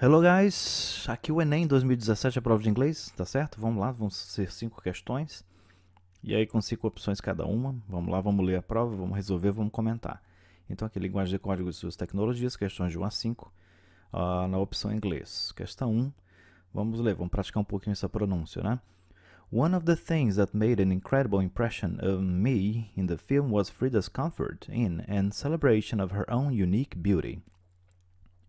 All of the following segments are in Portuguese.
Hello guys, aqui é o Enem 2017, a é prova de inglês, tá certo? Vamos lá, vão ser cinco questões. E aí com cinco opções cada uma. Vamos lá, vamos ler a prova, vamos resolver, vamos comentar. Então aqui, linguagem de código e suas tecnologias, questões de 1 a 5, uh, ah, na opção inglês. Questão 1, vamos ler, vamos praticar um pouquinho essa pronúncia, né? One of the things that made an incredible impression of me in the film was Frida's comfort in and celebration of her own unique beauty.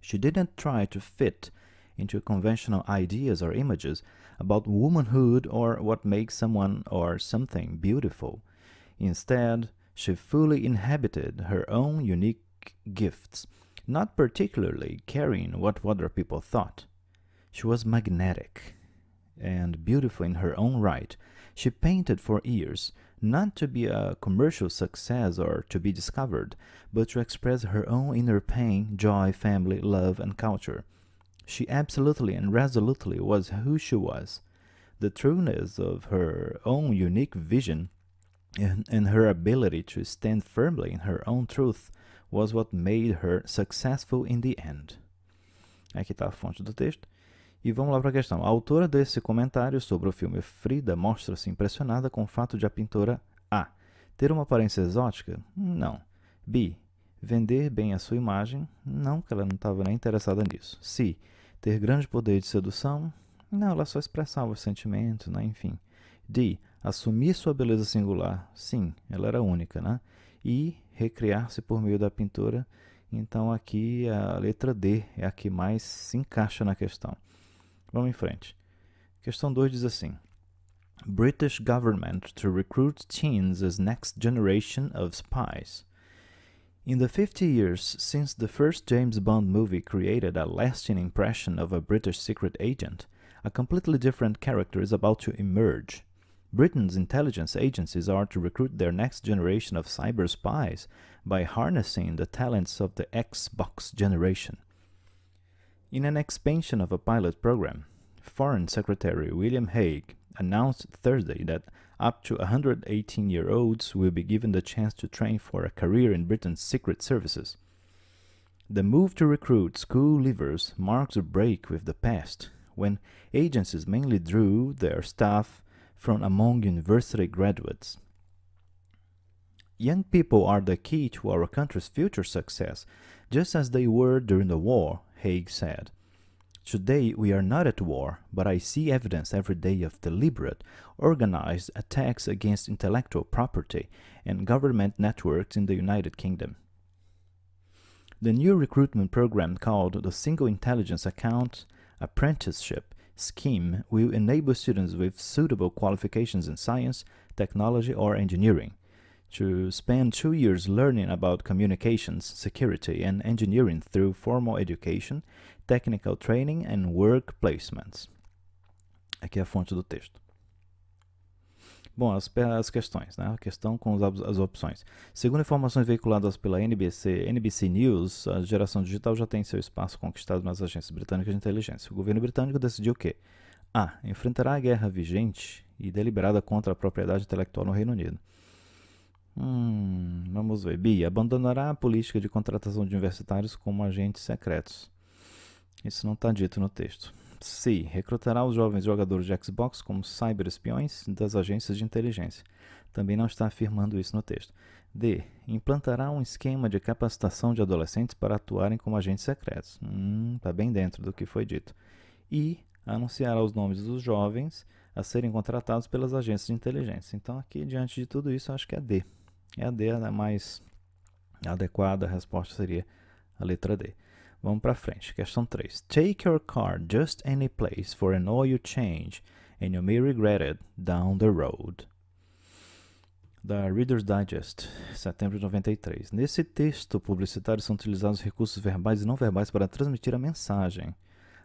She didn't try to fit into conventional ideas or images about womanhood or what makes someone or something beautiful. Instead, she fully inhabited her own unique gifts, not particularly caring what other people thought. She was magnetic and beautiful in her own right. She painted for years, not to be a commercial success or to be discovered, but to express her own inner pain, joy, family, love, and culture. She absolutely and resolutely was who she was. The trueness of her own unique vision and, and her ability to stand firmly in her own truth was what made her successful in the end. Aqui está a fonte do texto. E vamos lá para a questão. A autora desse comentário sobre o filme Frida mostra-se impressionada com o fato de a pintora A. ter uma aparência exótica? Não. B. vender bem a sua imagem? Não, que ela não estava nem interessada nisso. C. ter grande poder de sedução? Não, ela só expressava os sentimentos, né? enfim. D. assumir sua beleza singular? Sim, ela era única, né? E recriar-se por meio da pintura? Então aqui a letra D é a que mais se encaixa na questão. Vamos em frente. Questão 2 diz assim: British government to recruit teens as next generation of spies. In the 50 years since the first James Bond movie created a lasting impression of a British secret agent, a completely different character is about to emerge. Britain's intelligence agencies are to recruit their next generation of cyber spies by harnessing the talents of the Xbox generation. In an expansion of a pilot program, Foreign Secretary William Hague announced Thursday that up to 118 year olds will be given the chance to train for a career in Britain's secret services. The move to recruit school leavers marks a break with the past, when agencies mainly drew their staff from among university graduates. Young people are the key to our country's future success, just as they were during the war Haig said. Today we are not at war, but I see evidence every day of deliberate, organized attacks against intellectual property and government networks in the United Kingdom. The new recruitment program called the Single Intelligence Account Apprenticeship scheme will enable students with suitable qualifications in science, technology, or engineering to spend two years learning about communications, security, and engineering through formal education, technical training, and work placements. Aqui é a fonte do texto. Bom, as, as questões, né? A questão com as, as opções. Segundo informações veiculadas pela NBC, NBC News, a geração digital já tem seu espaço conquistado nas agências britânicas de inteligência. O governo britânico decidiu o quê? A. Enfrentará a guerra vigente e deliberada contra a propriedade intelectual no Reino Unido. Hum, vamos ver. Bia, abandonará a política de contratação de universitários como agentes secretos. Isso não está dito no texto. C. Recrutará os jovens jogadores de Xbox como cyberespiões das agências de inteligência. Também não está afirmando isso no texto. D. Implantará um esquema de capacitação de adolescentes para atuarem como agentes secretos. Hum, está bem dentro do que foi dito. E anunciará os nomes dos jovens a serem contratados pelas agências de inteligência. Então, aqui, diante de tudo isso, acho que é D. EAD, é né? mais adequada a resposta seria a letra D. Vamos para frente. Questão 3. Take your car just any place for an oil change and you may regret it down the road. Da Reader's Digest, setembro de 93. Nesse texto publicitário são utilizados recursos verbais e não verbais para transmitir a mensagem.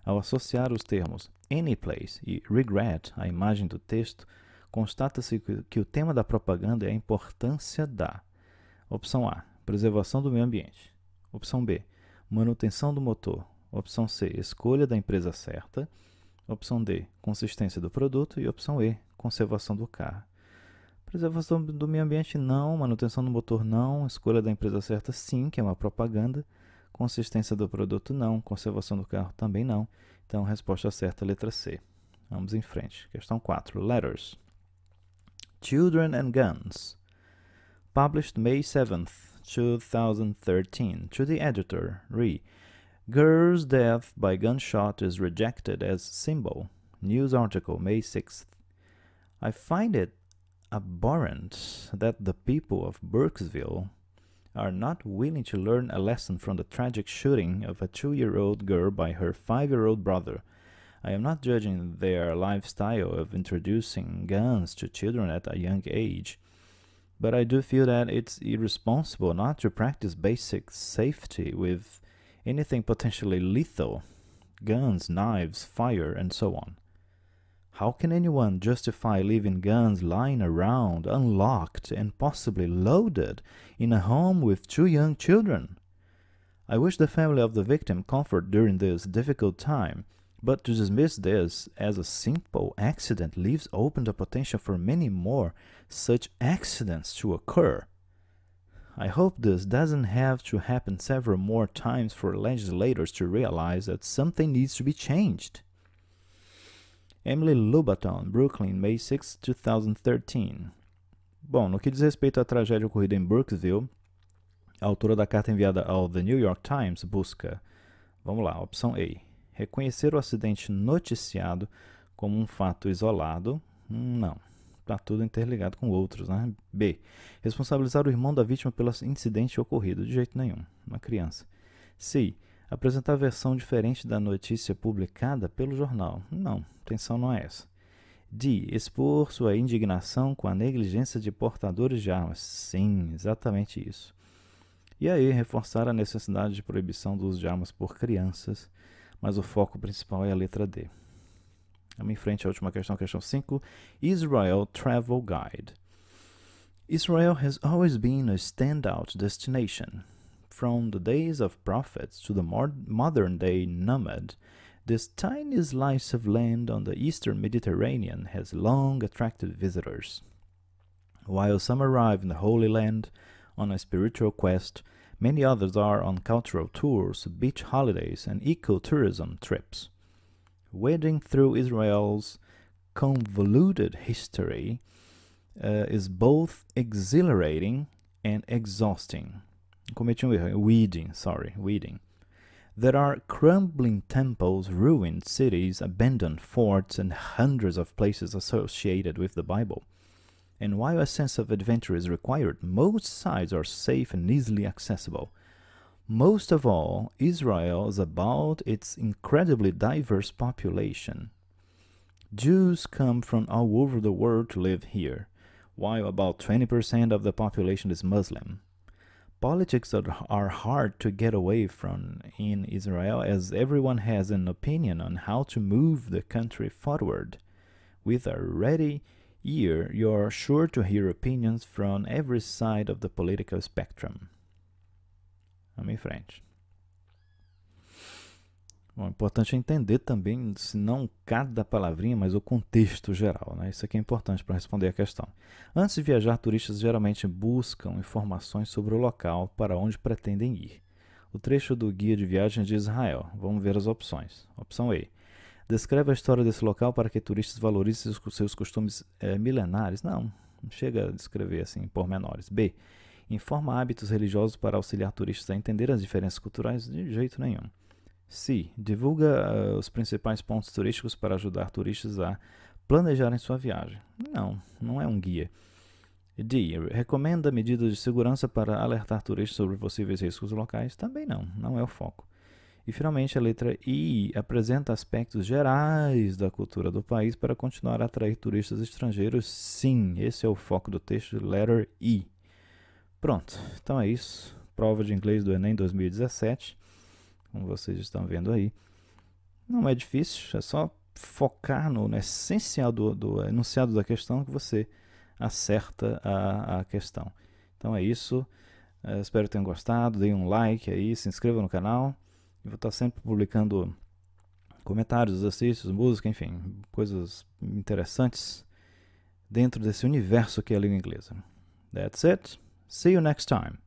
Ao associar os termos any place e regret à imagem do texto, constata-se que o tema da propaganda é a importância da opção A, preservação do meio ambiente, opção B, manutenção do motor, opção C, escolha da empresa certa, opção D, consistência do produto e opção E, conservação do carro. Preservação do meio ambiente não, manutenção do motor não, escolha da empresa certa sim, que é uma propaganda, consistência do produto não, conservação do carro também não. Então, resposta certa, letra C. Vamos em frente. Questão 4, letters. Children and Guns, published May 7th, 2013, to the editor, Re. Girl's death by gunshot is rejected as symbol. News article, May 6th. I find it abhorrent that the people of Burkesville are not willing to learn a lesson from the tragic shooting of a two year old girl by her five year old brother I am not judging their lifestyle of introducing guns to children at a young age, but I do feel that it's irresponsible not to practice basic safety with anything potentially lethal guns, knives, fire, and so on. How can anyone justify leaving guns lying around, unlocked and possibly loaded, in a home with two young children? I wish the family of the victim comfort during this difficult time but to dismiss this as a simple accident leaves open the potential for many more such accidents to occur. I hope this doesn't have to happen several more times for legislators to realize that something needs to be changed. Emily Lubaton, Brooklyn, May 6, 2013. Bom, no que diz respeito à tragédia ocorrida em Brooksville, a autora da carta enviada ao The New York Times busca. Vamos lá, opção A. Reconhecer o acidente noticiado como um fato isolado? Hum, não. Está tudo interligado com outros, né? B. Responsabilizar o irmão da vítima pelo incidente ocorrido? De jeito nenhum. Uma criança. C. Apresentar versão diferente da notícia publicada pelo jornal? Não. Atenção não é essa. D. Expor sua indignação com a negligência de portadores de armas. Sim, exatamente isso. E aí, reforçar a necessidade de proibição do uso de armas por crianças mas o foco principal é a letra D. Vamos em frente à última questão, questão 5. Israel Travel Guide. Israel has always been a standout destination. From the days of prophets to the modern day nomad, this tiny slice of land on the eastern Mediterranean has long attracted visitors. While some arrive in the Holy Land on a spiritual quest, Many others are on cultural tours, beach holidays, and ecotourism trips. Wading through Israel's convoluted history uh, is both exhilarating and exhausting. Weeding, sorry, weeding. There are crumbling temples, ruined cities, abandoned forts, and hundreds of places associated with the Bible and while a sense of adventure is required, most sites are safe and easily accessible. Most of all, Israel is about its incredibly diverse population. Jews come from all over the world to live here, while about 20% of the population is Muslim. Politics are hard to get away from in Israel as everyone has an opinion on how to move the country forward with a ready year, you're sure to hear opinions from every side of the political spectrum. Vamos em frente. Bom, é importante entender também, se não cada palavrinha, mas o contexto geral. Né? Isso aqui é importante para responder a questão. Antes de viajar, turistas geralmente buscam informações sobre o local para onde pretendem ir. O trecho do Guia de Viagens é de Israel. Vamos ver as opções. Opção E Descreve a história desse local para que turistas valorizem seus, costumes é, milenares. Não, não chega a descrever assim pormenores. B. Informa hábitos religiosos para auxiliar turistas a entender as diferenças culturais de jeito nenhum. C. Divulga uh, os principais pontos turísticos para ajudar turistas a planejarem sua viagem. Não, não é um guia. D. Recomenda medidas de segurança para alertar turistas sobre possíveis riscos locais. Também não, não é o foco. E finalmente a letra I apresenta aspectos gerais da cultura do país para continuar a atrair turistas estrangeiros. Sim, esse é o foco do texto, letter I. Pronto, então é isso. Prova de inglês do Enem 2017, como vocês estão vendo aí. Não é difícil, é só focar no, no essencial do, do, enunciado da questão que você acerta a, a questão. Então é isso. Eh, espero que tenham gostado. Deem um like aí, se inscrevam no canal. Eu vou estar sempre publicando comentários, exercícios, música, enfim, coisas interessantes dentro desse universo que é a língua inglesa. That's it. See you next time.